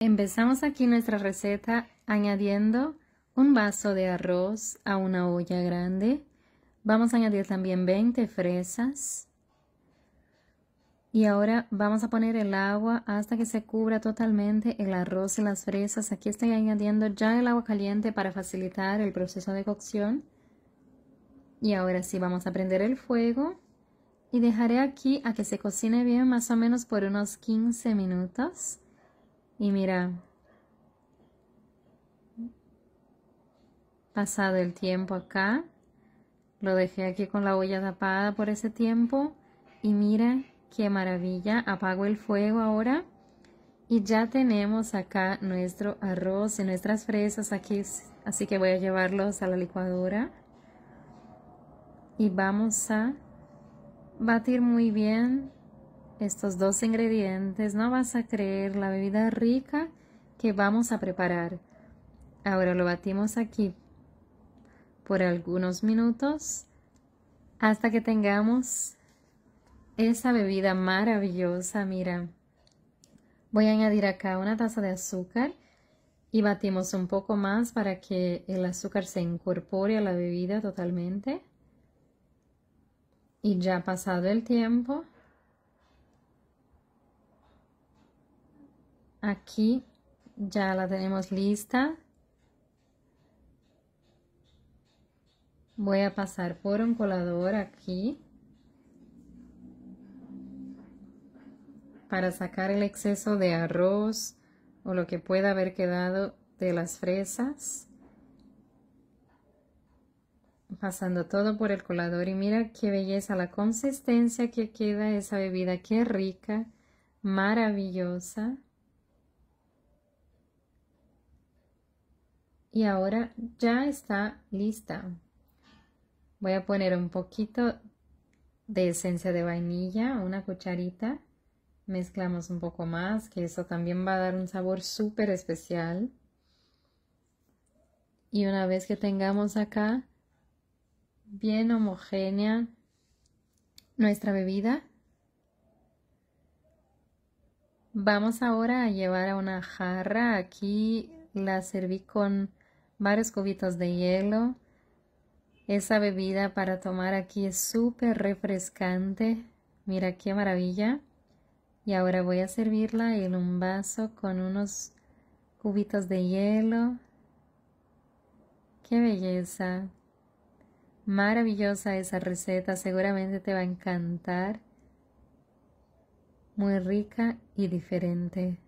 Empezamos aquí nuestra receta añadiendo un vaso de arroz a una olla grande. Vamos a añadir también 20 fresas. Y ahora vamos a poner el agua hasta que se cubra totalmente el arroz y las fresas. Aquí estoy añadiendo ya el agua caliente para facilitar el proceso de cocción. Y ahora sí vamos a prender el fuego y dejaré aquí a que se cocine bien más o menos por unos 15 minutos. Y mira, pasado el tiempo acá, lo dejé aquí con la olla tapada por ese tiempo y mira qué maravilla, apago el fuego ahora y ya tenemos acá nuestro arroz y nuestras fresas aquí, así que voy a llevarlos a la licuadora y vamos a batir muy bien estos dos ingredientes, no vas a creer la bebida rica que vamos a preparar. Ahora lo batimos aquí por algunos minutos hasta que tengamos esa bebida maravillosa. Mira, voy a añadir acá una taza de azúcar y batimos un poco más para que el azúcar se incorpore a la bebida totalmente. Y ya pasado el tiempo, aquí ya la tenemos lista. Voy a pasar por un colador aquí para sacar el exceso de arroz o lo que pueda haber quedado de las fresas. Pasando todo por el colador y mira qué belleza la consistencia que queda esa bebida, qué rica, maravillosa. y ahora ya está lista. Voy a poner un poquito de esencia de vainilla, una cucharita. Mezclamos un poco más, que eso también va a dar un sabor súper especial. Y una vez que tengamos acá bien homogénea nuestra bebida, vamos ahora a llevar a una jarra. Aquí la serví con varios cubitos de hielo. Esa bebida para tomar aquí es súper refrescante. Mira qué maravilla. Y ahora voy a servirla en un vaso con unos cubitos de hielo. ¡Qué belleza! Maravillosa esa receta, seguramente te va a encantar. Muy rica y diferente.